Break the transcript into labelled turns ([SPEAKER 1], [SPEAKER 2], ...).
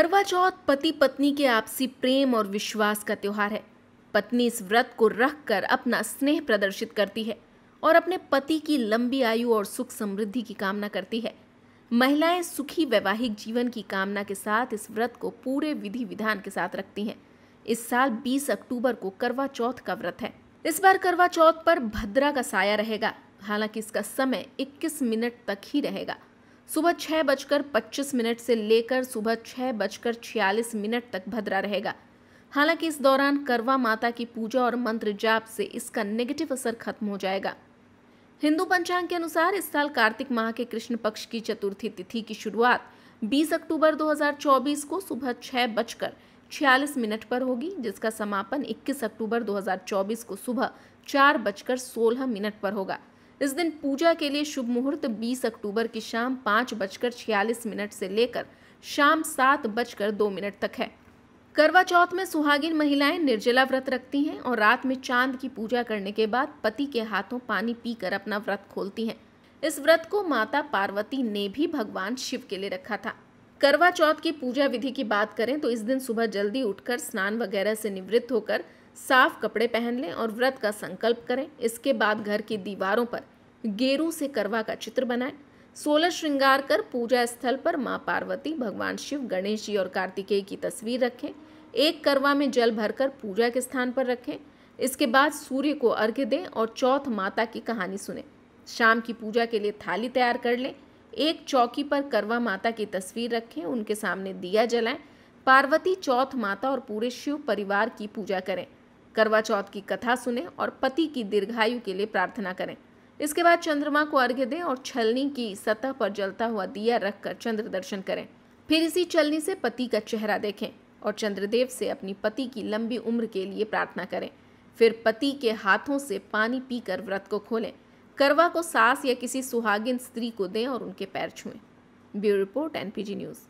[SPEAKER 1] करवा चौथ पति पत्नी के आपसी प्रेम और विश्वास का त्यौहार है पत्नी इस व्रत को रख कर अपना स्नेह प्रदर्शित करती है और अपने पति की लंबी आयु और सुख समृद्धि की कामना करती है महिलाएं सुखी वैवाहिक जीवन की कामना के साथ इस व्रत को पूरे विधि विधान के साथ रखती हैं इस साल 20 अक्टूबर को करवा चौथ का व्रत है इस बार करवा चौथ पर भद्रा का साया रहेगा हालांकि इसका समय 21 मिनट तक ही रहेगा सुबह छह बजकर पच्चीस मिनट से लेकर सुबह छह बजकर छियालीस मिनट तक भद्रा रहेगा हालांकि इस दौरान करवा माता की पूजा और मंत्र जाप से इसका नेगेटिव असर खत्म हो जाएगा हिंदू पंचांग के अनुसार इस साल कार्तिक माह के कृष्ण पक्ष की चतुर्थी तिथि की शुरुआत 20 अक्टूबर 2024 को सुबह छह बजकर छियालीस मिनट पर होगी जिसका समापन 21 अक्टूबर 2024 को सुबह चार बजकर सोलह मिनट पर होगा इस दिन पूजा के लिए शुभ मुहूर्त 20 अक्टूबर की शाम पाँच बजकर छियालीस मिनट से लेकर शाम सात बजकर दो मिनट तक है करवा चौथ में सुहागिन महिलाएं निर्जला व्रत रखती हैं और रात में चांद की पूजा करने के बाद पति के हाथों पानी पीकर अपना व्रत खोलती हैं इस व्रत को माता पार्वती ने भी भगवान शिव के लिए रखा था करवा चौथ की पूजा विधि की बात करें तो इस दिन सुबह जल्दी उठकर स्नान वगैरह से निवृत्त होकर साफ कपड़े पहन लें और व्रत का संकल्प करें इसके बाद घर की दीवारों पर गेरू से करवा का चित्र बनाएं सोलह श्रृंगार कर पूजा स्थल पर माँ पार्वती भगवान शिव गणेश जी और कार्तिकेय की तस्वीर रखें एक करवा में जल भरकर पूजा के स्थान पर रखें इसके बाद सूर्य को अर्घ्य दें और चौथ माता की कहानी सुने शाम की पूजा के लिए थाली तैयार कर लें एक चौकी पर करवा माता की तस्वीर रखें उनके सामने दिया जलाएं पार्वती चौथ माता और पूरे शिव परिवार की पूजा करें करवा चौथ की कथा सुने और पति की दीर्घायु के लिए प्रार्थना करें इसके बाद चंद्रमा को अर्घ्य दें और छलनी की सतह पर जलता हुआ दिया रखकर चंद्र दर्शन करें फिर इसी छलनी से पति का चेहरा देखें और चंद्रदेव से अपनी पति की लंबी उम्र के लिए प्रार्थना करें फिर पति के हाथों से पानी पीकर व्रत को खोलें करवा को सास या किसी सुहागिन स्त्री को दें और उनके पैर छुएं ब्यूरो रिपोर्ट एनपीजी न्यूज़